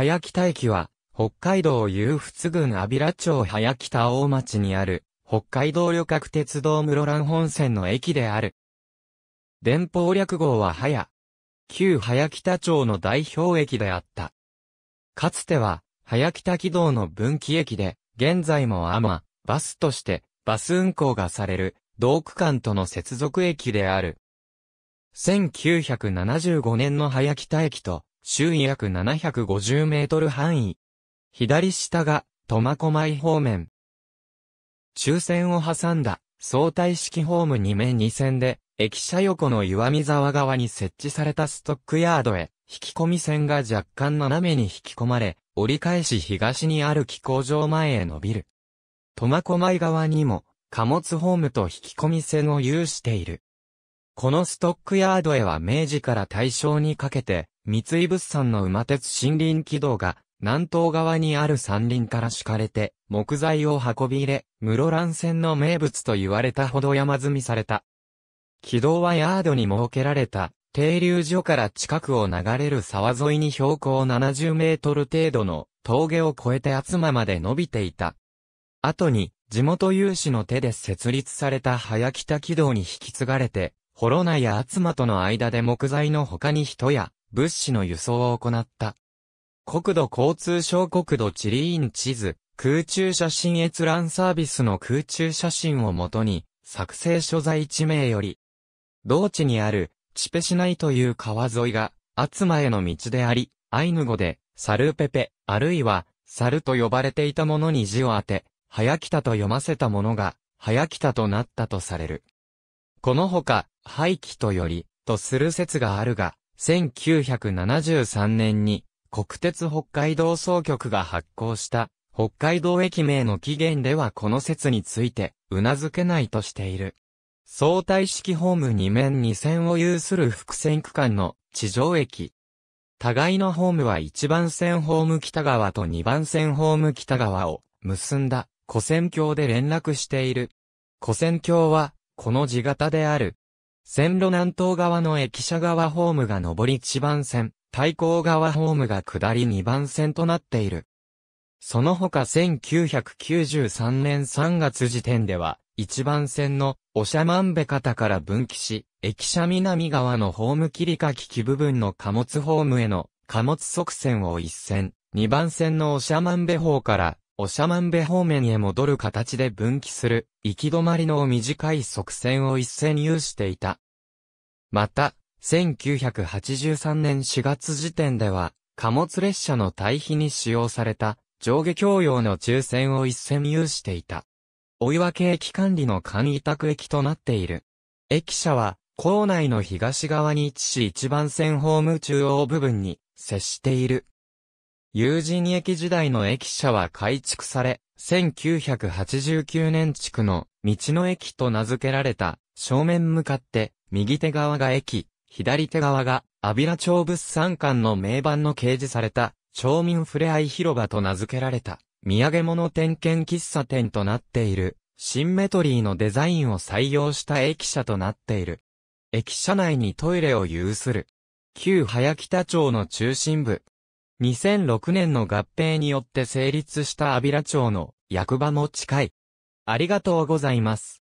早北駅は、北海道有仏郡安平町早北大町にある、北海道旅客鉄道室蘭本線の駅である。電報略号は早。旧早北町の代表駅であった。かつては、早北軌道の分岐駅で、現在もアマ、バスとして、バス運行がされる、同区間との接続駅である。1975年の早北駅と、周囲約750メートル範囲。左下が、苫小牧方面。抽選を挟んだ、相対式ホーム2面2線で、駅舎横の岩見沢側に設置されたストックヤードへ、引き込み線が若干斜めに引き込まれ、折り返し東にある気候場前へ伸びる。苫小牧側にも、貨物ホームと引き込み線を有している。このストックヤードへは明治から大正にかけて、三井物産の馬鉄森林軌道が、南東側にある山林から敷かれて、木材を運び入れ、室蘭線の名物と言われたほど山積みされた。軌道はヤードに設けられた、停留所から近くを流れる沢沿いに標高70メートル程度の峠を越えて厚間まで伸びていた。後に、地元有志の手で設立された早北軌道に引き継がれて、幌ナや厚間との間で木材の他に人や物資の輸送を行った。国土交通省国土地理院地図、空中写真閲覧サービスの空中写真をもとに、作成所在地名より、同地にある、チペシナイという川沿いが、アツマへの道であり、アイヌ語で、サルペペ、あるいは、サルと呼ばれていたものに字を当て、早来たと読ませたものが、早来たとなったとされる。このほか、廃棄とより、とする説があるが、1973年に国鉄北海道総局が発行した北海道駅名の起源ではこの説について頷けないとしている。相対式ホーム2面2線を有する複線区間の地上駅。互いのホームは1番線ホーム北側と2番線ホーム北側を結んだ古線橋で連絡している。古線橋はこの字型である線路南東側の駅舎側ホームが上り1番線、対向側ホームが下り2番線となっている。その他1993年3月時点では、1番線の、まんべ方から分岐し、駅舎南側のホーム切りかき機部分の貨物ホームへの貨物側線を一線、2番線のまんべ方からまんべ方面へ戻る形で分岐する、行き止まりの短い側線を一線有していた。また、1983年4月時点では、貨物列車の対比に使用された、上下共用の抽選を一線有していた。追い分け駅管理の簡易宅駅となっている。駅舎は、構内の東側に位置し一番線ホーム中央部分に接している友人駅時代の駅舎は改築され、1989年地区の道の駅と名付けられた、正面向かって、右手側が駅、左手側が、アビラ町物産館の名盤の掲示された、町民ふれあい広場と名付けられた、土産物点検喫茶店となっている、シンメトリーのデザインを採用した駅舎となっている。駅舎内にトイレを有する。旧早北町の中心部、2006年の合併によって成立した安平町の役場も近い。ありがとうございます。